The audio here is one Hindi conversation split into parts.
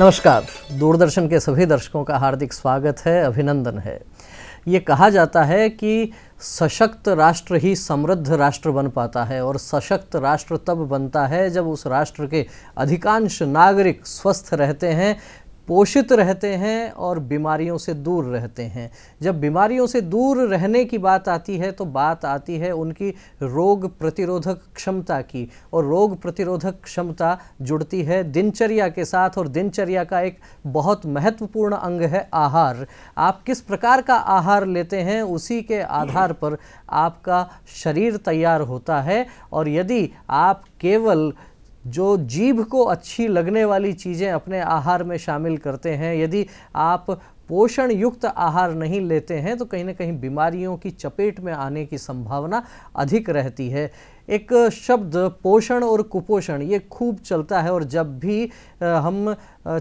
नमस्कार दूरदर्शन के सभी दर्शकों का हार्दिक स्वागत है अभिनंदन है ये कहा जाता है कि सशक्त राष्ट्र ही समृद्ध राष्ट्र बन पाता है और सशक्त राष्ट्र तब बनता है जब उस राष्ट्र के अधिकांश नागरिक स्वस्थ रहते हैं पोषित रहते हैं और बीमारियों से दूर रहते हैं जब बीमारियों से दूर रहने की बात आती है तो बात आती है उनकी रोग प्रतिरोधक क्षमता की और रोग प्रतिरोधक क्षमता जुड़ती है दिनचर्या के साथ और दिनचर्या का एक बहुत महत्वपूर्ण अंग है आहार आप किस प्रकार का आहार लेते हैं उसी के आधार पर आपका शरीर तैयार होता है और यदि आप केवल जो जीभ को अच्छी लगने वाली चीज़ें अपने आहार में शामिल करते हैं यदि आप पोषण युक्त आहार नहीं लेते हैं तो कहीं ना कहीं बीमारियों की चपेट में आने की संभावना अधिक रहती है एक शब्द पोषण और कुपोषण ये खूब चलता है और जब भी हम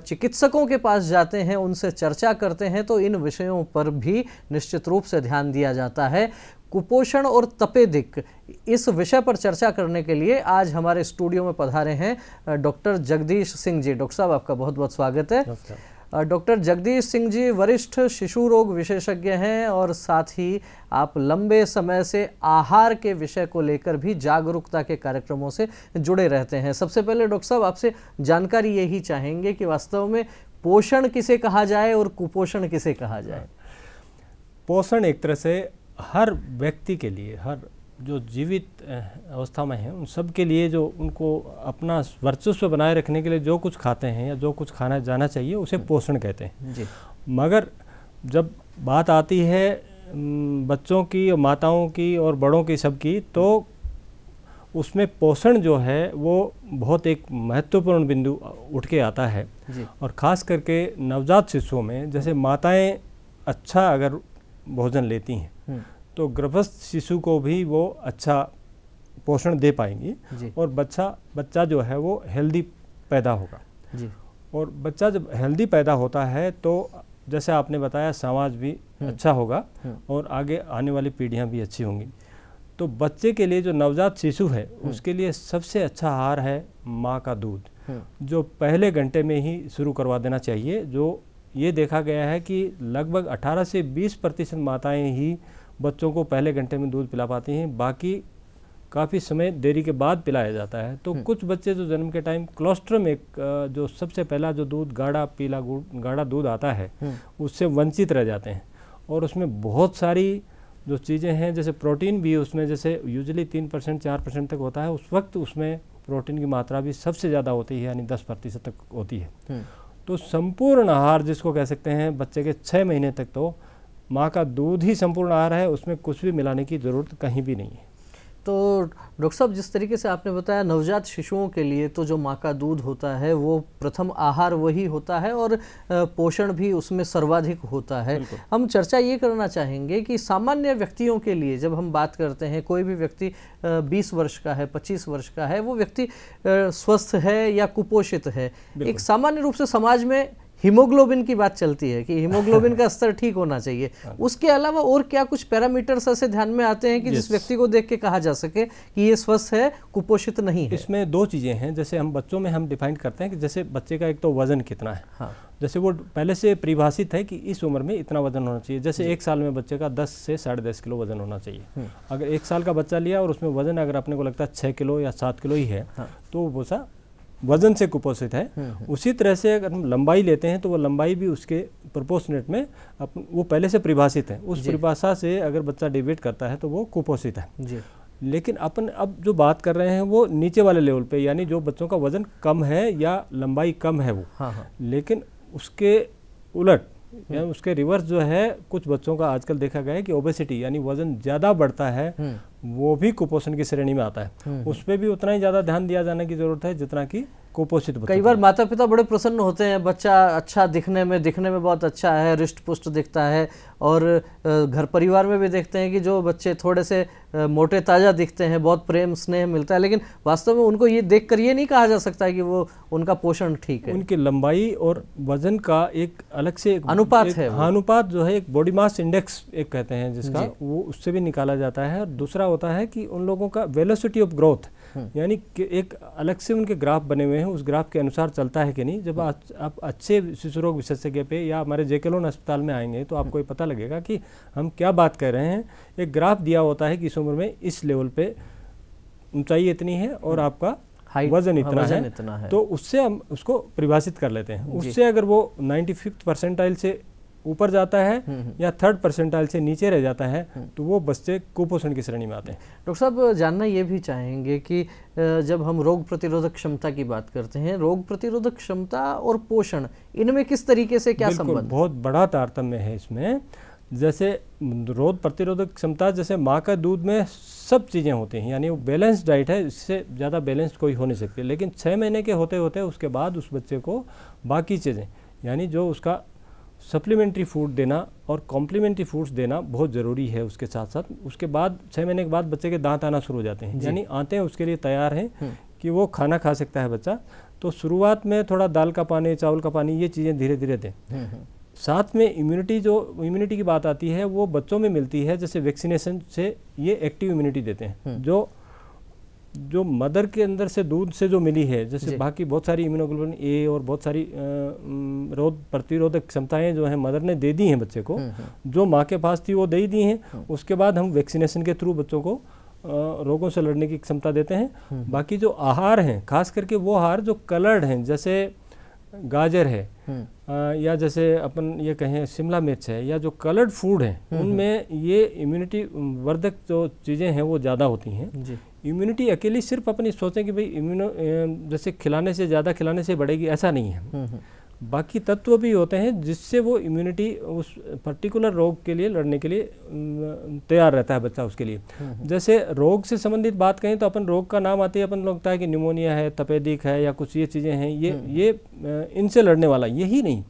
चिकित्सकों के पास जाते हैं उनसे चर्चा करते हैं तो इन विषयों पर भी निश्चित रूप से ध्यान दिया जाता है कुपोषण और तपेदिक इस विषय पर चर्चा करने के लिए आज हमारे स्टूडियो में पधारे हैं डॉक्टर जगदीश सिंह जी डॉक्टर साहब आपका बहुत बहुत स्वागत है डॉक्टर जगदीश सिंह जी वरिष्ठ शिशु रोग विशेषज्ञ हैं और साथ ही आप लंबे समय से आहार के विषय को लेकर भी जागरूकता के कार्यक्रमों से जुड़े रहते हैं सबसे पहले डॉक्टर साहब आपसे जानकारी यही चाहेंगे कि वास्तव में पोषण किसे कहा जाए और कुपोषण किसे कहा जाए पोषण एक तरह से हर व्यक्ति के लिए हर जो जीवित अवस्था में हैं उन सब के लिए जो उनको अपना वर्चस्व बनाए रखने के लिए जो कुछ खाते हैं या जो कुछ खाना जाना चाहिए उसे पोषण कहते हैं जी मगर जब बात आती है बच्चों की और माताओं की और बड़ों की सब की तो उसमें पोषण जो है वो बहुत एक महत्वपूर्ण बिंदु उठ के आता है और ख़ास करके नवजात शिशुओं में जैसे माताएं अच्छा अगर भोजन लेती हैं हम्म। तो गर्भस्थ शिशु को भी वो अच्छा पोषण दे पाएंगी और बच्चा बच्चा जो है वो हेल्दी पैदा होगा जी और बच्चा जब हेल्दी पैदा होता है तो जैसे आपने बताया समाज भी हम्म। अच्छा होगा हम्म। और आगे आने वाली पीढ़ियाँ भी अच्छी होंगी तो बच्चे के लिए जो नवजात शिशु है उसके लिए सबसे अच्छा आहार है माँ का दूध जो पहले घंटे में ही शुरू करवा देना चाहिए जो ये देखा गया है कि लगभग 18 से 20 प्रतिशत माताएँ ही बच्चों को पहले घंटे में दूध पिला पाती हैं बाकी काफ़ी समय देरी के बाद पिलाया जाता है तो हम्म। कुछ बच्चे जो जन्म के टाइम क्लोस्टर में जो सबसे पहला जो दूध गाढ़ा पीला गाढ़ा दूध आता है हम्म। उससे वंचित रह जाते हैं और उसमें बहुत सारी जो चीज़ें हैं जैसे प्रोटीन भी उसमें जैसे यूजली तीन परसेंट चार परसेंट तक होता है उस वक्त उसमें प्रोटीन की मात्रा भी सबसे ज़्यादा होती है यानी दस प्रतिशत तक होती है हम्म। तो संपूर्ण आहार जिसको कह सकते हैं बच्चे के छः महीने तक तो माँ का दूध ही संपूर्ण आहार है उसमें कुछ भी मिलाने की ज़रूरत कहीं भी नहीं है तो डॉक्टर साहब जिस तरीके से आपने बताया नवजात शिशुओं के लिए तो जो माँ का दूध होता है वो प्रथम आहार वही होता है और पोषण भी उसमें सर्वाधिक होता है हम चर्चा ये करना चाहेंगे कि सामान्य व्यक्तियों के लिए जब हम बात करते हैं कोई भी व्यक्ति 20 वर्ष का है 25 वर्ष का है वो व्यक्ति स्वस्थ है या कुपोषित है एक सामान्य रूप से समाज में हीमोग्लोबिन की बात चलती है कि हीमोग्लोबिन का स्तर ठीक होना चाहिए हाँ उसके अलावा और क्या कुछ पैरामीटर्स ऐसे ध्यान में आते हैं कि जिस व्यक्ति को देख के कहा जा सके कि ये स्वस्थ है कुपोषित नहीं है इसमें दो चीज़ें हैं जैसे हम बच्चों में हम डिफाइन करते हैं कि जैसे बच्चे का एक तो वजन कितना है हाँ। जैसे वो पहले से परिभाषित है कि इस उम्र में इतना वजन होना चाहिए जैसे एक साल में बच्चे का 10 से साढ़े दस किलो वजन होना चाहिए हम्म। अगर एक साल का बच्चा लिया और उसमें वजन अगर अपने को लगता है छः किलो या सात किलो ही है हाँ। तो वो सा वजन से कुपोषित है हम्म, हम्म। उसी तरह से अगर हम लंबाई लेते हैं तो वो लंबाई भी उसके प्रोपोर्शनेट में वो पहले से परिभाषित है उस परिभाषा से अगर बच्चा डिबेट करता है तो वो कुपोषित है लेकिन अपन अब जो बात कर रहे हैं वो नीचे वाले लेवल पे यानी जो बच्चों का वजन कम है या लंबाई कम है वो हाँ हाँ। लेकिन उसके उलट उसके रिवर्स जो है कुछ बच्चों का आजकल देखा गया है कि ओबेसिटी यानी वजन ज़्यादा बढ़ता है हम्म। वो भी कुपोषण की श्रेणी में आता है हम्म। उस पर भी उतना ही ज़्यादा ध्यान दिया जाने की ज़रूरत है जितना की कुपोषित कई बार माता पिता बड़े प्रसन्न होते हैं बच्चा अच्छा दिखने में दिखने में बहुत अच्छा है रिष्ट पुष्ट दिखता है और घर परिवार में भी देखते हैं कि जो बच्चे थोड़े से मोटे ताज़ा दिखते हैं बहुत प्रेम स्नेह मिलता है लेकिन वास्तव में उनको ये देख कर ये नहीं कहा जा सकता कि वो उनका पोषण ठीक है उनकी लंबाई और वजन का एक अलग से एक अनुपात एक है अनुपात जो है एक बॉडी मास इंडेक्स एक कहते हैं जिसका वो उससे भी निकाला जाता है और दूसरा होता है कि उन लोगों का वेलोसिटी ऑफ ग्रोथ हम्म। यानी एक अलग से उनके ग्राफ बने हुए हैं उस ग्राफ के अनुसार चलता है कि नहीं जब हम्म। आप अच्छे शिशु रोग विशेषज्ञ पे या हमारे जेकेलोन अस्पताल में आएंगे तो आपको ये हम्म। पता लगेगा कि हम क्या बात कर रहे हैं एक ग्राफ दिया होता है कि इस उम्र में इस लेवल पे ऊंचाई इतनी है और आपका वजन इतना वजन इतना है तो उससे हम उसको परिभाषित कर लेते हैं उससे अगर वो नाइन्टी फिफ्थ परसेंटाइल से ऊपर जाता है हम्म, हम्म। या थर्ड परसेंटाइल से नीचे रह जाता है हम्म। तो वो बच्चे कुपोषण की श्रेणी में आते हैं डॉक्टर साहब जानना ये भी चाहेंगे कि जब हम रोग प्रतिरोधक क्षमता की बात करते हैं रोग प्रतिरोधक क्षमता और पोषण इनमें किस तरीके से क्या संबंध बहुत बड़ा तारतम्य है इसमें जैसे रोग प्रतिरोधक क्षमता जैसे माँ का दूध में सब चीज़ें होती हैं यानी वो बैलेंस डाइट है इससे ज़्यादा बैलेंस कोई हो नहीं सकती लेकिन छः महीने के होते होते उसके बाद उस बच्चे को बाकी चीज़ें यानी जो उसका सप्लीमेंट्री फूड देना और कॉम्प्लीमेंट्री फूड्स देना बहुत ज़रूरी है उसके साथ साथ उसके बाद छः महीने के बाद बच्चे के दांत आना शुरू हो जाते हैं यानी आते हैं उसके लिए तैयार हैं हम्म। कि वो खाना खा सकता है बच्चा तो शुरुआत में थोड़ा दाल का पानी चावल का पानी ये चीज़ें धीरे धीरे दें हम्म, हम्म। साथ में इम्यूनिटी जो इम्यूनिटी की बात आती है वो बच्चों में मिलती है जैसे वैक्सीनेशन से ये एक्टिव इम्यूनिटी देते हैं जो जो मदर के अंदर से दूध से जो मिली है जैसे बाकी बहुत सारी इम्यूनोग्लोबिन ए और बहुत सारी रोध प्रतिरोधक क्षमताएं जो हैं मदर ने दे दी हैं बच्चे को हम्म, हम्म। जो माँ के पास थी वो दे दी हैं हम्म। उसके बाद हम वैक्सीनेशन के थ्रू बच्चों को रोगों से लड़ने की क्षमता देते हैं बाकी जो आहार हैं खास करके वो आहार जो कलर्ड हैं जैसे गाजर है आ, या जैसे अपन ये कहें शिमला मिर्च है या जो कलर्ड फूड है उनमें ये इम्यूनिटी वर्धक जो चीज़ें हैं वो ज़्यादा होती हैं इम्यूनिटी अकेली सिर्फ अपनी सोचें कि भाई इम्यूनो जैसे खिलाने से ज़्यादा खिलाने से बढ़ेगी ऐसा नहीं है हम्म, हम्म। बाकी तत्व भी होते हैं जिससे वो इम्यूनिटी उस पर्टिकुलर रोग के लिए लड़ने के लिए तैयार रहता है बच्चा उसके लिए हम्म, जैसे रोग से संबंधित बात कहें तो अपन रोग का नाम आते ही अपन लगता है कि न्यूमोनिया है तपेदिक है या कुछ ये चीज़ें हैं ये ये इनसे लड़ने वाला यही नहीं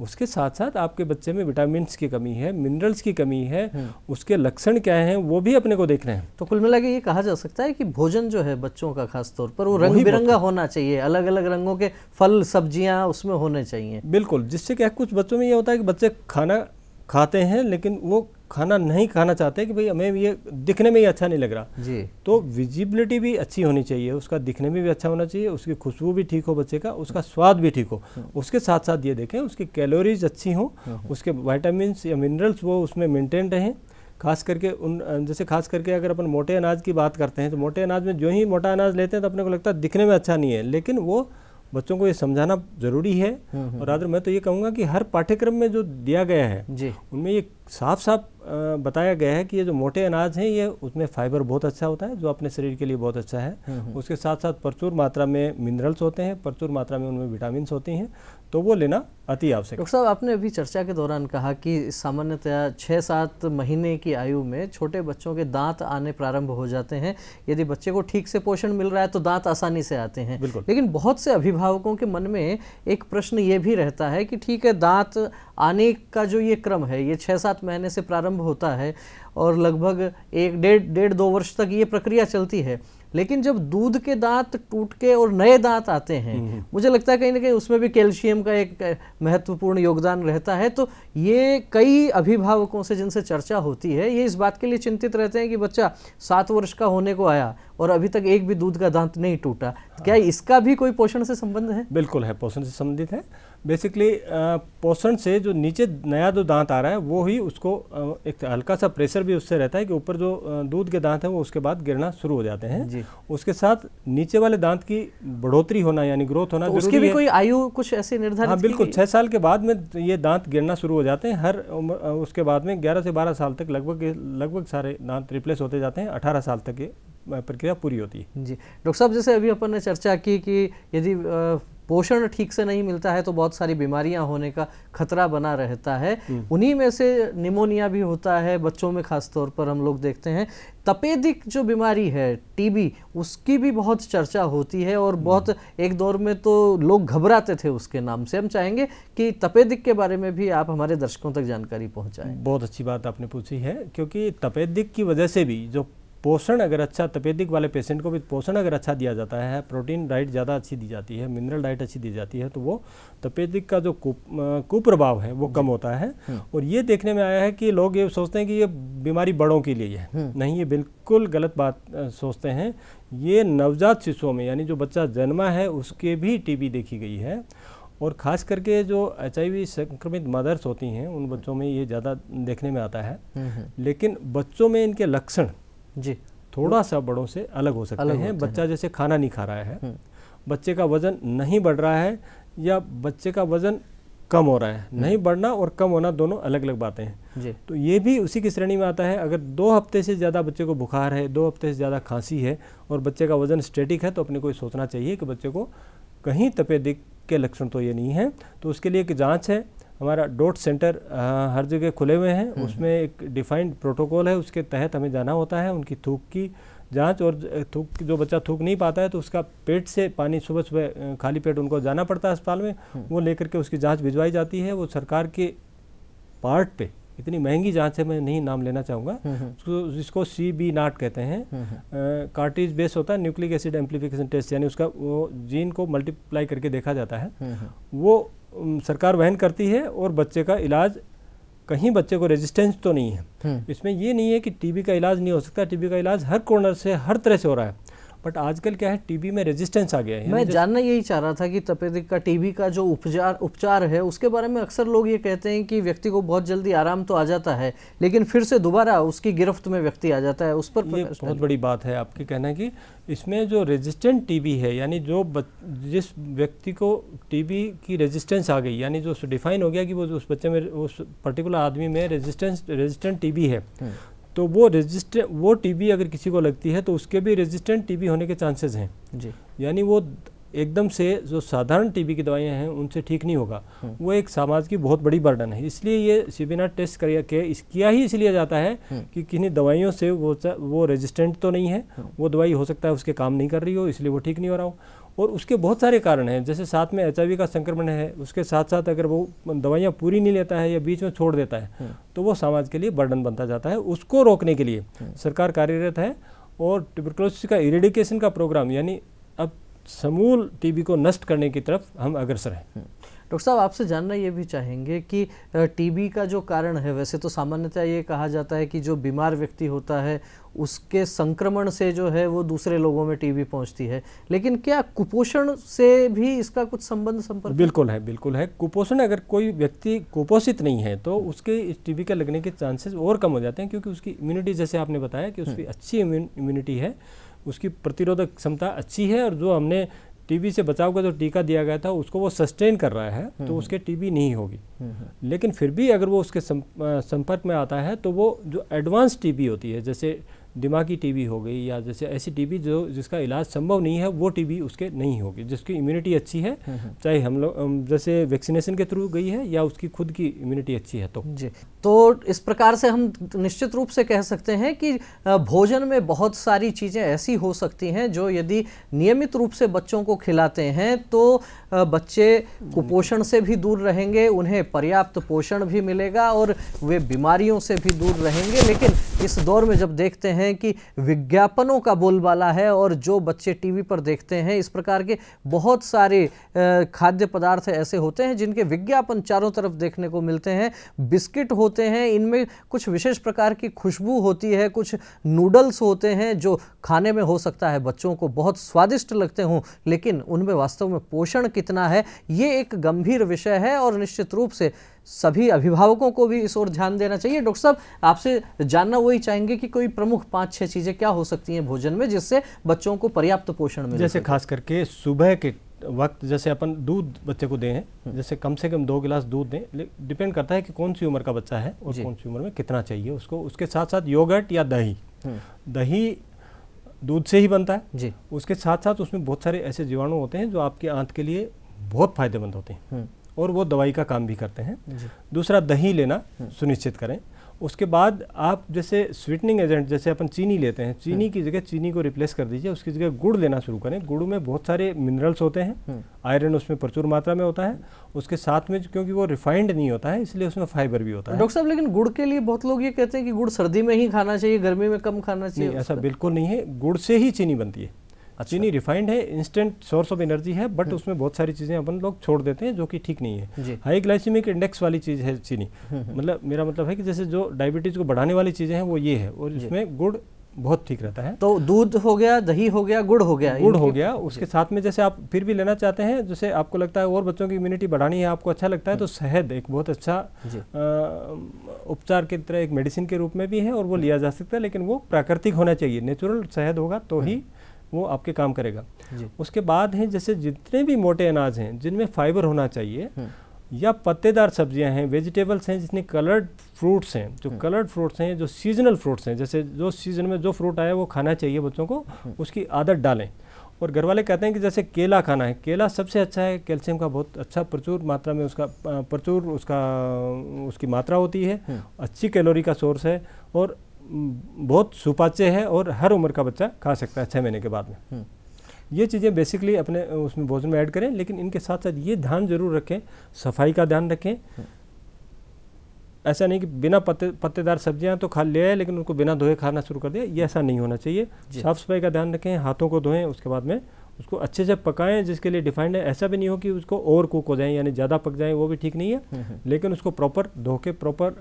उसके साथ साथ आपके बच्चे में विटामिन की कमी है मिनरल्स की कमी है हम्म। उसके लक्षण क्या हैं वो भी अपने को देख रहे हैं तो कुल मिला के ये कहा जा सकता है कि भोजन जो है बच्चों का खासतौर पर वो रंग बिरंगा होना चाहिए अलग अलग रंगों के फल सब्जियां उसमें होने चाहिए बिल्कुल जिससे क्या कुछ बच्चों में ये होता है कि बच्चे खाना खाते हैं लेकिन वो खाना नहीं खाना चाहते कि भाई हमें ये दिखने में ही अच्छा नहीं लग रहा जी तो विजिबिलिटी भी अच्छी होनी चाहिए उसका दिखने में भी अच्छा होना चाहिए उसकी खुशबू भी ठीक हो बच्चे का उसका स्वाद भी ठीक हो हम्म। उसके साथ साथ ये देखें उसकी कैलोरीज अच्छी हों हम्म, हम्म। उसके वाइटामिन या मिनरल्स वो उसमें मेनटेन रहें खास करके उन जैसे खास करके अगर अपन मोटे अनाज की बात करते हैं तो मोटे अनाज में जो ही मोटा अनाज लेते हैं तो अपने को लगता है दिखने में अच्छा नहीं है लेकिन वो बच्चों को ये समझाना जरूरी है और आदर मैं तो ये कहूँगा कि हर पाठ्यक्रम में जो दिया गया है उनमें ये साफ साफ बताया गया है कि ये जो मोटे अनाज हैं ये उसमें फाइबर बहुत अच्छा होता है जो अपने शरीर के लिए बहुत अच्छा है हम्म, हम्म। उसके साथ साथ प्रचुर मात्रा में मिनरल्स होते हैं प्रचुर मात्रा में उनमें विटामिन होती हैं तो वो लेना अति आवश्यक डॉक्टर साहब आपने अभी चर्चा के दौरान कहा कि सामान्यतः छः सात महीने की आयु में छोटे बच्चों के दांत आने प्रारंभ हो जाते हैं यदि बच्चे को ठीक से पोषण मिल रहा है तो दांत आसानी से आते हैं बिल्कुल लेकिन बहुत से अभिभावकों के मन में एक प्रश्न ये भी रहता है कि ठीक है दांत आने का जो ये क्रम है ये छः सात महीने से प्रारंभ होता है और लगभग एक डेढ़ डेढ़ दो वर्ष तक ये प्रक्रिया चलती है लेकिन जब दूध के दांत टूट के और नए दांत आते हैं हम्म, हम्म। मुझे लगता है कहीं ना कहीं उसमें भी कैल्शियम का एक महत्वपूर्ण योगदान रहता है तो ये कई अभिभावकों से जिनसे चर्चा होती है ये इस बात के लिए चिंतित रहते हैं कि बच्चा सात वर्ष का होने को आया और अभी तक एक भी दूध का दांत नहीं टूटा क्या हाँ। इसका भी कोई पोषण से संबंध है बिल्कुल है पोषण से संबंधित है बेसिकली पोषण uh, से जो नीचे नया जो दांत आ रहा है वो ही उसको uh, एक हल्का सा प्रेशर भी उससे रहता है कि ऊपर जो uh, दूध के दांत हैं वो उसके बाद गिरना शुरू हो जाते हैं उसके साथ नीचे वाले दांत की बढ़ोतरी होना यानी ग्रोथ होना तो उसकी भी कोई आयु कुछ ऐसे निर्धारित हाँ बिल्कुल छः साल के बाद में ये दांत गिरना शुरू हो जाते हैं हर उम्र उसके बाद में ग्यारह से बारह साल तक लगभग लगभग सारे दांत रिप्लेस होते जाते हैं अठारह साल तक ये प्रक्रिया पूरी होती है जी डॉक्टर साहब जैसे अभी अपन ने चर्चा की कि यदि पोषण ठीक से नहीं मिलता है तो बहुत सारी बीमारियां होने का खतरा बना रहता है हम्म। उन्हीं में से निमोनिया भी होता है बच्चों में खास तौर पर हम लोग देखते हैं तपेदिक जो बीमारी है टीबी उसकी भी बहुत चर्चा होती है और हम्म। बहुत एक दौर में तो लोग घबराते थे उसके नाम से हम चाहेंगे कि तपेदिक के बारे में भी आप हमारे दर्शकों तक जानकारी पहुँचाएँ बहुत अच्छी बात आपने पूछी है क्योंकि तपेदिक की वजह से भी जो पोषण अगर अच्छा तपेदिक वाले पेशेंट को भी पोषण अगर अच्छा दिया जाता है प्रोटीन डाइट ज़्यादा अच्छी दी जाती है मिनरल डाइट अच्छी दी जाती है तो वो तपेदिक का जो कुप्रभाव है वो कम होता है हम्म। और ये देखने में आया है कि लोग ये सोचते हैं कि ये बीमारी बड़ों के लिए है हम्म। नहीं ये बिल्कुल गलत बात सोचते हैं ये नवजात शिशुओं में यानी जो बच्चा जन्मा है उसके भी टी देखी गई है और ख़ास करके जो एच संक्रमित मदर्स होती हैं उन बच्चों में ये ज़्यादा देखने में आता है हम्म, लेकिन बच्चों में इनके लक्षण जी थोड़ा सा बड़ों से अलग हो सकते अलग हैं बच्चा है। जैसे खाना नहीं खा रहा है हम्म। बच्चे का वजन नहीं बढ़ रहा है या बच्चे का वजन कम हो रहा है हम्म। नहीं बढ़ना और कम होना दोनों अलग अलग बातें हैं जी तो ये भी उसी की श्रेणी में आता है अगर दो हफ्ते से ज़्यादा बच्चे को बुखार है दो हफ्ते से ज़्यादा खांसी है और बच्चे का वजन स्टेटिक है तो अपने को सोचना चाहिए कि बच्चे को कहीं तपेदिक के लक्षण तो ये नहीं है तो उसके लिए एक जाँच है हमारा डोट सेंटर हर जगह खुले हुए हैं हम्म। उसमें एक डिफाइंड प्रोटोकॉल है उसके तहत हमें जाना होता है उनकी थूक की जांच और थूक जो बच्चा थूक नहीं पाता है तो उसका पेट से पानी सुबह सुबह खाली पेट उनको जाना पड़ता है अस्पताल में हम्म। वो लेकर के उसकी जांच भिजवाई जाती है वो सरकार के पार्ट पे इतनी महंगी जांच है मैं नहीं नाम लेना चाहूँगा हम्म, जिसको सी बी नाट कहते हैं कार्टिज बेस होता है न्यूक्लिक एसिड एम्प्लीफिकेशन टेस्ट यानी उसका वो जीन को मल्टीप्लाई करके देखा जाता है वो सरकार वहन करती है और बच्चे का इलाज कहीं बच्चे को रेजिस्टेंस तो नहीं है हम्म। इसमें ये नहीं है कि टीबी का इलाज नहीं हो सकता टीबी का इलाज हर कॉर्नर से हर तरह से हो रहा है बट आजकल क्या है टीबी में रेजिस्टेंस आ गया है मैं जानना यही चाह रहा था कि तपेदिक का टीबी का जो उपचार उपचार है उसके बारे में अक्सर लोग ये कहते हैं कि व्यक्ति को बहुत जल्दी आराम तो आ जाता है लेकिन फिर से दोबारा उसकी गिरफ्त में व्यक्ति आ जाता है उस पर ये बहुत बड़ी बात है आपके कहना कि इसमें जो रेजिस्टेंट टीबी है यानी जो जिस व्यक्ति को टीबी की रेजिस्टेंस आ गई यानी जो डिफाइन हो गया कि वो उस बच्चे में उस पर्टिकुलर आदमी में रेजिस्टेंस रेजिस्टेंट टीबी है हम्म। तो वो रेजिस्टेंट वो टीबी अगर किसी को लगती है तो उसके भी रेजिस्टेंट टीबी होने के चांसेस हैं जी यानी वो एकदम से जो साधारण टीबी की दवाइयां हैं उनसे ठीक नहीं होगा हम्म। वो एक समाज की बहुत बड़ी बर्डन है इसलिए ये सीबीना टेस्ट करिया इस किया ही इसलिए जाता है हम्म। कि किन्हीं दवाइयों से वो वो रेजिस्टेंट तो नहीं है हम्म। वो दवाई हो सकता है उसके काम नहीं कर रही हो इसलिए वो ठीक नहीं हो रहा हो और उसके बहुत सारे कारण हैं जैसे साथ में एच का संक्रमण है उसके साथ साथ अगर वो दवाइयाँ पूरी नहीं लेता है या बीच में छोड़ देता है हम्म। तो वो समाज के लिए बर्डन बनता जाता है उसको रोकने के लिए हम्म। सरकार कार्यरत है और ट्यूबरकुलोसिस का इरेडिकेशन का प्रोग्राम यानी अब समूल टीबी को नष्ट करने की तरफ हम अग्रसर हैं हम्म। डॉक्टर साहब आपसे जानना ये भी चाहेंगे कि टीबी का जो कारण है वैसे तो सामान्यतः ये कहा जाता है कि जो बीमार व्यक्ति होता है उसके संक्रमण से जो है वो दूसरे लोगों में टीबी पहुंचती है लेकिन क्या कुपोषण से भी इसका कुछ संबंध संपर्क बिल्कुल है बिल्कुल है कुपोषण अगर कोई व्यक्ति कुपोषित नहीं है तो उसके टीबी का लगने के चांसेस और कम हो जाते हैं क्योंकि उसकी इम्यूनिटी जैसे आपने बताया कि उसकी हम्म। अच्छी इम्यूनिटी है उसकी प्रतिरोधक क्षमता अच्छी है और जो हमने टीबी से बचाव का जो टीका दिया गया था उसको वो सस्टेन कर रहा है तो हम्म। उसके टीबी नहीं होगी हम्म, हम्म। लेकिन फिर भी अगर वो उसके संपर्क में आता है तो वो जो एडवांस टीबी होती है जैसे दिमागी टीबी हो गई या जैसे ऐसी टीबी जो जिसका इलाज संभव नहीं है वो टीबी उसके नहीं होगी जिसकी इम्यूनिटी अच्छी है हम्म, हम्म। चाहे हम लोग जैसे वैक्सीनेशन के थ्रू गई है या उसकी खुद की इम्यूनिटी अच्छी है तो जी तो इस प्रकार से हम निश्चित रूप से कह सकते हैं कि भोजन में बहुत सारी चीज़ें ऐसी हो सकती हैं जो यदि नियमित रूप से बच्चों को खिलाते हैं तो बच्चे कुपोषण से भी दूर रहेंगे उन्हें पर्याप्त पोषण भी मिलेगा और वे बीमारियों से भी दूर रहेंगे लेकिन इस दौर में जब देखते हैं हैं कि विज्ञापनों का बोलबाला है और जो बच्चे टीवी पर देखते हैं इस प्रकार के बहुत सारे खाद्य पदार्थ ऐसे होते हैं जिनके विज्ञापन चारों तरफ देखने को मिलते हैं बिस्किट होते हैं इनमें कुछ विशेष प्रकार की खुशबू होती है कुछ नूडल्स होते हैं जो खाने में हो सकता है बच्चों को बहुत स्वादिष्ट लगते हों लेकिन उनमें वास्तव में पोषण कितना है ये एक गंभीर विषय है और निश्चित रूप से सभी अभिभावकों को भी इस ओर ध्यान देना चाहिए डॉक्टर साहब आपसे जानना वही चाहेंगे कि कोई प्रमुख पाँच छह चीज़ें क्या हो सकती हैं भोजन में जिससे बच्चों को पर्याप्त पोषण मिले जैसे खास करके सुबह के वक्त जैसे अपन दूध बच्चे को दें जैसे कम से कम दो गिलास दूध दें डिपेंड करता है कि कौन सी उम्र का बच्चा है और कौन सी उम्र में कितना चाहिए उसको उसके साथ साथ योगर्ट या दही हम्म। दही दूध से ही बनता है जी उसके साथ साथ उसमें बहुत सारे ऐसे जीवाणु होते हैं जो आपके आंत के लिए बहुत फायदेमंद होते हैं हम्म। और वो दवाई का काम भी करते हैं दूसरा दही लेना हम्म। सुनिश्चित करें उसके बाद आप जैसे स्वीटनिंग एजेंट जैसे अपन चीनी लेते हैं चीनी हम्म। की जगह चीनी को रिप्लेस कर दीजिए उसकी जगह गुड़ लेना शुरू करें गुड़ में बहुत सारे मिनरल्स होते हैं आयरन हम्म। उसमें प्रचुर मात्रा में होता है उसके साथ में क्योंकि वो रिफाइंड नहीं होता है इसलिए उसमें फाइबर भी होता है डॉक्टर साहब लेकिन गुड़ के लिए बहुत लोग ये कहते हैं कि गुड़ सर्दी में ही खाना चाहिए गर्मी में कम खाना चाहिए ऐसा बिल्कुल नहीं है गुड़ से ही चीनी बनती है अच्छा। चीनी रिफाइंड है इंस्टेंट सोर्स ऑफ एनर्जी है बट हम्म। उसमें बहुत सारी चीज़ें अपन लोग छोड़ देते हैं जो कि ठीक नहीं है हाई ग्लाइसिमिक इंडेक्स वाली चीज़ है चीनी हम्म, हम्म। मतलब मेरा मतलब है कि जैसे जो डायबिटीज़ को बढ़ाने वाली चीज़ें हैं वो ये है और इसमें गुड़ बहुत ठीक रहता है तो दूध हो गया दही हो गया गुड़ हो गया गुड़ हो गया उसके साथ में जैसे आप फिर भी लेना चाहते हैं जैसे आपको लगता है और बच्चों की इम्यूनिटी बढ़ानी है आपको अच्छा लगता है तो शहद एक बहुत अच्छा उपचार की तरह एक मेडिसिन के रूप में भी है और वो लिया जा सकता है लेकिन वो प्राकृतिक होना चाहिए नेचुरल शहद होगा तो ही वो आपके काम करेगा उसके बाद हैं जैसे जितने भी मोटे अनाज हैं जिनमें फाइबर होना चाहिए हम्म। या पत्तेदार सब्जियां हैं वेजिटेबल्स हैं जिसमें कलर्ड फ्रूट्स हैं जो हम्म। कलर्ड फ्रूट्स हैं जो सीजनल फ्रूट्स हैं जैसे जो सीजन में जो फ्रूट आया वो खाना चाहिए बच्चों को हम्म। उसकी आदत डालें और घर वाले कहते हैं कि जैसे केला खाना है केला सबसे अच्छा है कैल्शियम का बहुत अच्छा प्रचुर मात्रा में उसका प्रचुर उसका उसकी मात्रा होती है अच्छी कैलोरी का सोर्स है और बहुत सुपाच्य है और हर उम्र का बच्चा खा सकता है छः महीने के बाद में हम्म। ये चीज़ें बेसिकली अपने उसमें भोजन में ऐड करें लेकिन इनके साथ साथ ये ध्यान जरूर रखें सफाई का ध्यान रखें ऐसा नहीं कि बिना पत्ते पत्तेदार सब्जियां तो खा लिया है लेकिन उनको बिना धोए खाना शुरू कर दिया ये ऐसा नहीं होना चाहिए साफ़ सफाई का ध्यान रखें हाथों को धोएं उसके बाद में उसको अच्छे से पकाएं जिसके लिए डिफाइंड है ऐसा भी नहीं हो कि उसको ओवर कुक हो जाए यानी ज़्यादा पक जाए वो भी ठीक नहीं है हम्म, हम्म। लेकिन उसको प्रॉपर धो के प्रॉपर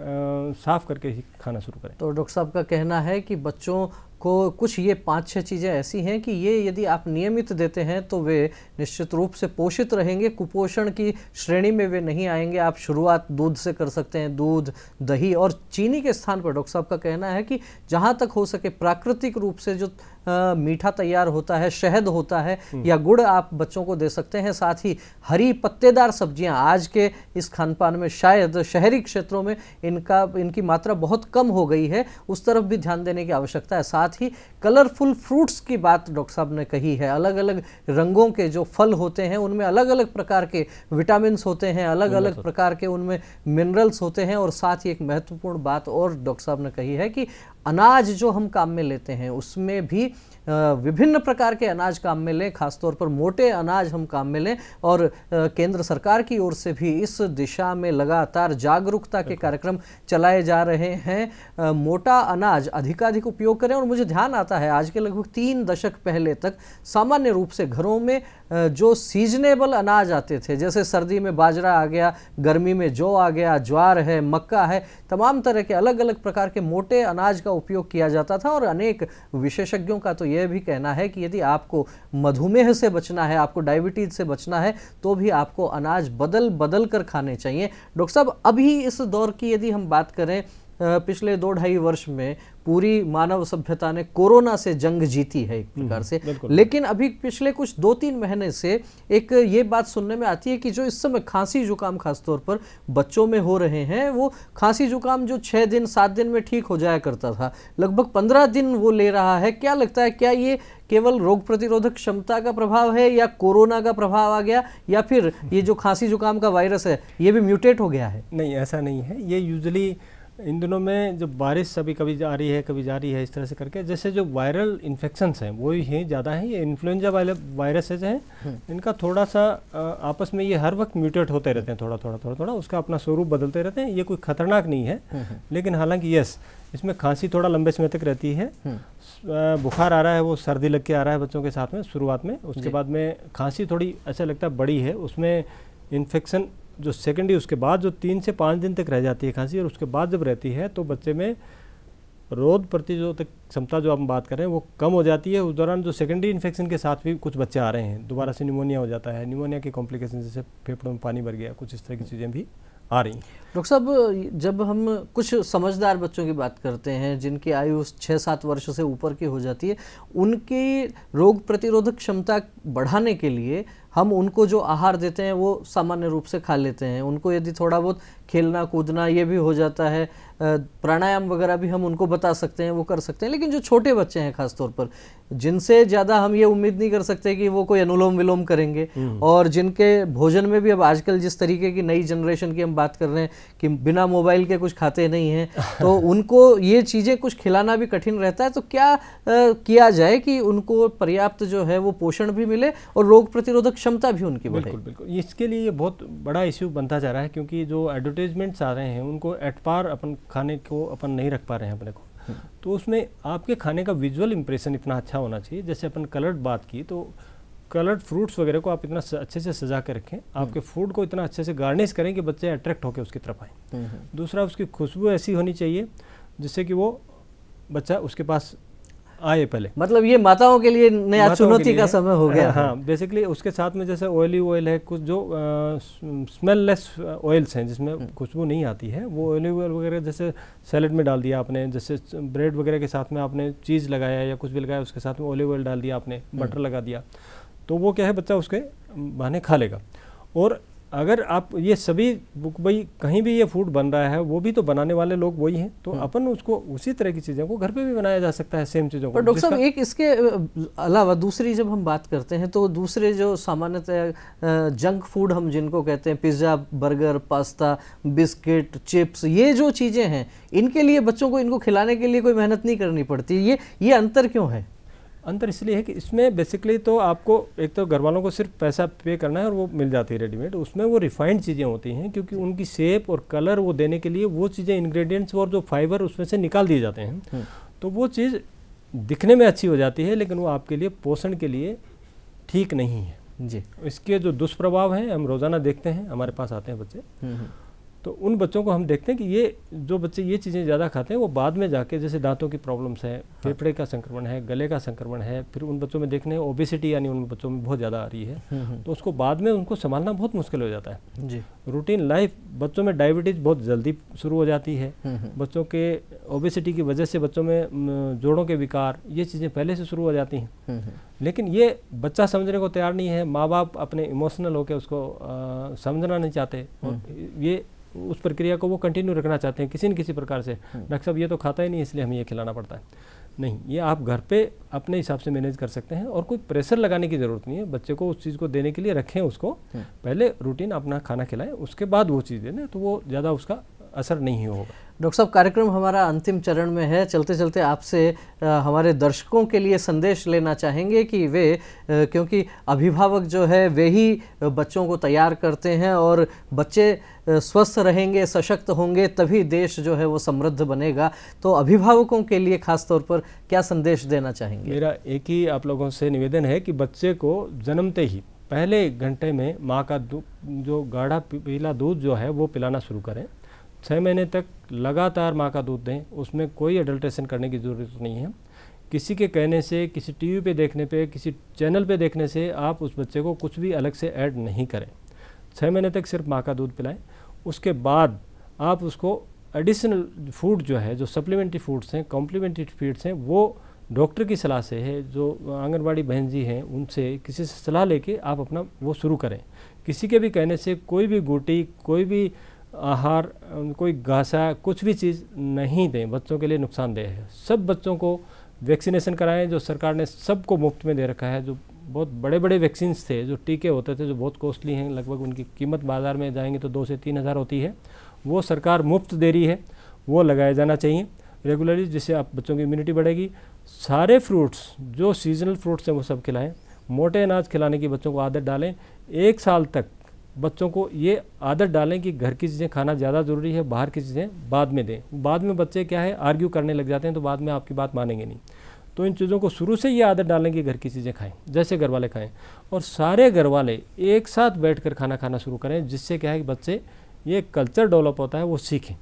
साफ़ करके ही खाना शुरू करें तो डॉक्टर साहब का कहना है कि बच्चों को कुछ ये पांच छह चीज़ें ऐसी हैं कि ये यदि आप नियमित देते हैं तो वे निश्चित रूप से पोषित रहेंगे कुपोषण की श्रेणी में वे नहीं आएंगे आप शुरुआत दूध से कर सकते हैं दूध दही और चीनी के स्थान पर डॉक्टर साहब का कहना है कि जहाँ तक हो सके प्राकृतिक रूप से जो आ, मीठा तैयार होता है शहद होता है हम्म। या गुड़ आप बच्चों को दे सकते हैं साथ ही हरी पत्तेदार सब्जियां आज के इस खान पान में शायद शहरी क्षेत्रों में इनका इनकी मात्रा बहुत कम हो गई है उस तरफ भी ध्यान देने की आवश्यकता है साथ ही कलरफुल फ्रूट्स की बात डॉक्टर साहब ने कही है अलग अलग रंगों के जो फल होते हैं उनमें अलग अलग प्रकार के विटामिन होते हैं अलग अलग प्रकार के उनमें मिनरल्स होते हैं और साथ ही एक महत्वपूर्ण बात और डॉक्टर साहब ने कही है कि अनाज जो हम काम में लेते हैं उसमें भी विभिन्न प्रकार के अनाज काम में लें खासतौर पर मोटे अनाज हम काम में लें और केंद्र सरकार की ओर से भी इस दिशा में लगातार जागरूकता के कार्यक्रम चलाए जा रहे हैं मोटा अनाज अधिकाधिक उपयोग करें और मुझे ध्यान आता है आज के लगभग तीन दशक पहले तक सामान्य रूप से घरों में जो सीजनेबल अनाज आते थे जैसे सर्दी में बाजरा आ गया गर्मी में जौ आ गया ज्वार है मक्का है तमाम तरह के अलग अलग प्रकार के मोटे अनाज का उपयोग किया जाता था और अनेक विशेषज्ञों का तो यह भी कहना है कि यदि आपको मधुमेह से बचना है आपको डायबिटीज से बचना है तो भी आपको अनाज बदल बदल कर खाने चाहिए डॉक्टर साहब अभी इस दौर की यदि हम बात करें पिछले दो ढाई वर्ष में पूरी मानव सभ्यता ने कोरोना से जंग जीती है एक प्रकार हम्म, से लेकिन अभी पिछले कुछ दो तीन महीने से एक ये बात सुनने में आती है कि जो इस समय खांसी जुकाम खासतौर पर बच्चों में हो रहे हैं वो खांसी जुकाम जो छः दिन सात दिन में ठीक हो जाया करता था लगभग पंद्रह दिन वो ले रहा है क्या लगता है क्या ये केवल रोग प्रतिरोधक क्षमता का प्रभाव है या कोरोना का प्रभाव आ गया या फिर ये जो खांसी जुकाम का वायरस है ये भी म्यूटेट हो गया है नहीं ऐसा नहीं है ये यूजली usually... इन दिनों में जो बारिश अभी कभी जा रही है कभी जा रही है इस तरह से करके जैसे जो वायरल इन्फेक्शंस हैं वो ही ज़्यादा हैं ये इन्फ्लुएंजा वायरस है जो है इनका थोड़ा सा आपस में ये हर वक्त म्यूटेट होते रहते हैं थोड़ा थोड़ा थोड़ा थोड़ा उसका अपना स्वरूप बदलते रहते हैं ये कोई खतरनाक नहीं है हम्म, हम्म। लेकिन हालांकि यस इसमें खांसी थोड़ा लंबे समय तक रहती है हम्म। बुखार आ रहा है वो सर्दी लग के आ रहा है बच्चों के साथ में शुरुआत में उसके बाद में खांसी थोड़ी ऐसा लगता है बड़ी है उसमें इन्फेक्शन जो सेकेंडरी उसके बाद जो तीन से पाँच दिन तक रह जाती है खांसी और उसके बाद जब रहती है तो बच्चे में रोध प्रतिरोधक क्षमता जो हम बात करें वो कम हो जाती है उस दौरान जो सेकेंडरी इन्फेक्शन के साथ भी कुछ बच्चे आ रहे हैं दोबारा से निमोनिया हो जाता है निमोनिया के कॉम्प्लिकेशन जैसे फेफड़ों में पानी भर गया कुछ इस तरह की चीज़ें भी आ रही हैं डॉक्टर साहब जब हम कुछ समझदार बच्चों की बात करते हैं जिनकी आयु छः सात वर्ष से ऊपर की हो जाती है उनकी रोग प्रतिरोधक क्षमता बढ़ाने के लिए हम उनको जो आहार देते हैं वो सामान्य रूप से खा लेते हैं उनको यदि थोड़ा बहुत खेलना कूदना ये भी हो जाता है प्राणायाम वगैरह भी हम उनको बता सकते हैं वो कर सकते हैं लेकिन जो छोटे बच्चे हैं खासतौर पर जिनसे ज़्यादा हम ये उम्मीद नहीं कर सकते कि वो कोई अनुलोम विलोम करेंगे हम्म। और जिनके भोजन में भी अब आजकल जिस तरीके की नई जनरेशन की हम बात कर रहे हैं कि बिना मोबाइल के कुछ खाते नहीं हैं तो उनको ये चीज़ें कुछ खिलाना भी कठिन रहता है तो क्या आ, किया जाए कि उनको पर्याप्त जो है वो पोषण भी मिले और रोग प्रतिरोधक क्षमता भी उनकी बढ़े बिल्कुल बिल्कुल इसके लिए ये बहुत बड़ा इश्यू बनता जा रहा है क्योंकि जो एडवर्टेज इंक्रेजमेंट्स आ रहे हैं उनको एट पार अपन खाने को अपन नहीं रख पा रहे हैं अपने को हम्म। तो उसमें आपके खाने का विजुअल इम्प्रेशन इतना अच्छा होना चाहिए जैसे अपन कलर्ड बात की तो कलर्ड फ्रूट्स वगैरह को आप इतना अच्छे से सजा के रखें हम्म। आपके फूड को इतना अच्छे से गार्निश करें कि बच्चे अट्रैक्ट होकर उसकी तरफ आएँ हम्म, दूसरा उसकी खुशबू ऐसी होनी चाहिए जिससे कि वो बच्चा उसके पास आए पहले मतलब ये माताओं के लिए नया चुनौती का समय हो गया हाँ बेसिकली उसके साथ में जैसे ऑयली ऑयल है कुछ जो स्मेललेस ऑयल्स हैं जिसमें हम्म। खुशबू नहीं आती है वो ऑयली ऑयल वगैरह जैसे सैलड में डाल दिया आपने जैसे ब्रेड वगैरह के साथ में आपने चीज़ लगाया या कुछ भी लगाया उसके साथ में ऑयली ऑयल डाल दिया आपने बटर हम्म। लगा दिया तो वो क्या है बच्चा उसके बहाने खा लेगा और अगर आप ये सभी बुक भाई कहीं भी ये फूड बन रहा है वो भी तो बनाने वाले लोग वही हैं तो हम्म। अपन उसको उसी तरह की चीज़ों को घर पे भी बनाया जा सकता है सेम चीज़ों को पर डॉक्टर साहब एक इसके अलावा दूसरी जब हम बात करते हैं तो दूसरे जो सामान्यतः जंक फूड हम जिनको कहते हैं pizza burger pasta biscuit chips ये जो चीज़ें हैं इनके लिए बच्चों को इनको खिलाने के लिए कोई मेहनत नहीं करनी पड़ती ये ये अंतर क्यों है अंतर इसलिए है कि इसमें बेसिकली तो आपको एक तो घर वालों को सिर्फ पैसा पे करना है और वो मिल जाती है रेडीमेड उसमें वो रिफाइंड चीज़ें होती हैं क्योंकि उनकी शेप और कलर वो देने के लिए वो चीज़ें इंग्रेडिएंट्स और जो फाइबर उसमें से निकाल दिए जाते हैं हम्म। तो वो चीज़ दिखने में अच्छी हो जाती है लेकिन वो आपके लिए पोषण के लिए ठीक नहीं है जी इसके जो दुष्प्रभाव हैं हम रोज़ाना देखते हैं हमारे पास आते हैं बच्चे हम्म, हम्म। तो उन बच्चों को हम देखते हैं कि ये जो बच्चे ये चीज़ें ज़्यादा खाते हैं वो बाद में जाके जैसे दांतों की प्रॉब्लम्स हैं हाँ। फेफड़े का संक्रमण है गले का संक्रमण है फिर उन बच्चों में देखने ओबेसिटी यानी उन बच्चों में बहुत ज़्यादा आ रही है हम्म, हम्म। तो उसको बाद में उनको संभालना बहुत मुश्किल हो जाता है जी रूटीन लाइफ बच्चों में डायबिटीज़ बहुत जल्दी शुरू हो जाती है हम्म, बच्चों के ओबेसिटी की वजह से बच्चों में जोड़ों के विकार ये चीज़ें पहले से शुरू हो जाती हैं लेकिन ये बच्चा समझने को तैयार नहीं है माँ बाप अपने इमोशनल होकर उसको समझना नहीं चाहते ये उस प्रक्रिया को वो कंटिन्यू रखना चाहते हैं किसी न किसी प्रकार से हम्म। डॉक्टर साहब ये तो खाता ही नहीं इसलिए हमें ये खिलाना पड़ता है नहीं ये आप घर पे अपने हिसाब से मैनेज कर सकते हैं और कोई प्रेशर लगाने की ज़रूरत नहीं है बच्चे को उस चीज़ को देने के लिए रखें उसको हम्म। पहले रूटीन अपना खाना खिलाएं उसके बाद वो चीज़ देने तो वो ज़्यादा उसका असर नहीं होगा डॉक्टर साहब कार्यक्रम हमारा अंतिम चरण में है चलते चलते आपसे हमारे दर्शकों के लिए संदेश लेना चाहेंगे कि वे क्योंकि अभिभावक जो है वे ही बच्चों को तैयार करते हैं और बच्चे स्वस्थ रहेंगे सशक्त होंगे तभी देश जो है वो समृद्ध बनेगा तो अभिभावकों के लिए खास तौर पर क्या संदेश देना चाहेंगे मेरा एक ही आप लोगों से निवेदन है कि बच्चे को जन्मते ही पहले घंटे में माँ का जो गाढ़ा पीला दूध जो है वो पिलाना शुरू करें छः महीने तक लगातार माँ का दूध दें उसमें कोई एडल्ट्रेशन करने की ज़रूरत नहीं है किसी के कहने से किसी टीवी पे देखने पे किसी चैनल पे देखने से आप उस बच्चे को कुछ भी अलग से ऐड नहीं करें छः महीने तक सिर्फ माँ का दूध पिलाएं उसके बाद आप उसको एडिशनल फूड जो है जो सप्लीमेंट्री फूड्स हैं कॉम्प्लीमेंट्री फीड्स हैं वो डॉक्टर की सलाह से है जो आंगनबाड़ी बहन जी हैं उनसे किसी से सलाह लेके आप अपना वो शुरू करें किसी के भी कहने से कोई भी गोटी कोई भी आहार कोई घासा कुछ भी चीज़ नहीं दें बच्चों के लिए नुकसानदेह है सब बच्चों को वैक्सीनेशन कराएं जो सरकार ने सबको मुफ्त में दे रखा है जो बहुत बड़े बड़े वैक्सीन्स थे जो टीके होते थे जो बहुत कॉस्टली हैं लगभग उनकी कीमत बाज़ार में जाएंगे तो दो से तीन हज़ार होती है वो सरकार मुफ्त दे रही है वो लगाया जाना चाहिए रेगुलरली जिससे आप बच्चों की इम्यूनिटी बढ़ेगी सारे फ्रूट्स जो सीजनल फ्रूट्स हैं वो सब खिलाएँ मोटे अनाज खिलाने की बच्चों को आदत डालें एक साल तक बच्चों को ये आदत डालें कि घर की चीज़ें खाना ज़्यादा ज़रूरी है बाहर की चीज़ें बाद में दें बाद में बच्चे क्या है आर्ग्यू करने लग जाते हैं तो बाद में आपकी बात मानेंगे नहीं तो इन चीज़ों को शुरू से ये आदत डालें कि घर की चीज़ें खाएं जैसे घर वाले खाएँ और सारे घर वाले एक साथ बैठ कर खाना खाना शुरू करें जिससे क्या है कि बच्चे ये कल्चर डेवलप होता है वो सीखें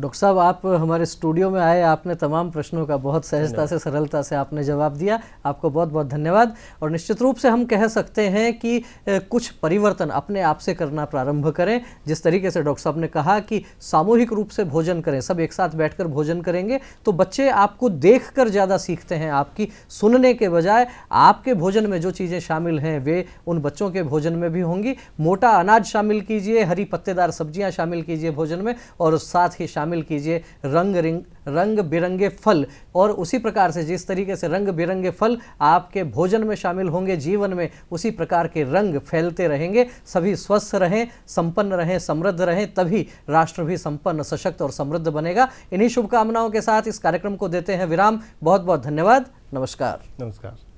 डॉक्टर साहब आप हमारे स्टूडियो में आए आपने तमाम प्रश्नों का बहुत सहजता से सरलता से आपने जवाब दिया आपको बहुत बहुत धन्यवाद और निश्चित रूप से हम कह सकते हैं कि कुछ परिवर्तन अपने आप से करना प्रारंभ करें जिस तरीके से डॉक्टर साहब ने कहा कि सामूहिक रूप से भोजन करें सब एक साथ कर भोजन करेंगे तो बच्चे आपको देख कर ज़्यादा सीखते हैं आपकी सुनने के बजाय आपके भोजन में जो चीज़ें शामिल हैं वे उन बच्चों के भोजन में भी होंगी मोटा अनाज शामिल कीजिए हरी पत्तेदार सब्जियाँ शामिल कीजिए भोजन में और साथ ही शामिल कीजिए रंग रिंग रंग बिरंगे फल और उसी प्रकार से जिस तरीके से रंग बिरंगे फल आपके भोजन में शामिल होंगे जीवन में उसी प्रकार के रंग फैलते रहेंगे सभी स्वस्थ रहें संपन्न रहें समृद्ध रहें तभी राष्ट्र भी संपन्न सशक्त और समृद्ध बनेगा इन्हीं शुभकामनाओं के साथ इस कार्यक्रम को देते हैं विराम बहुत बहुत धन्यवाद नमस्कार नमस्कार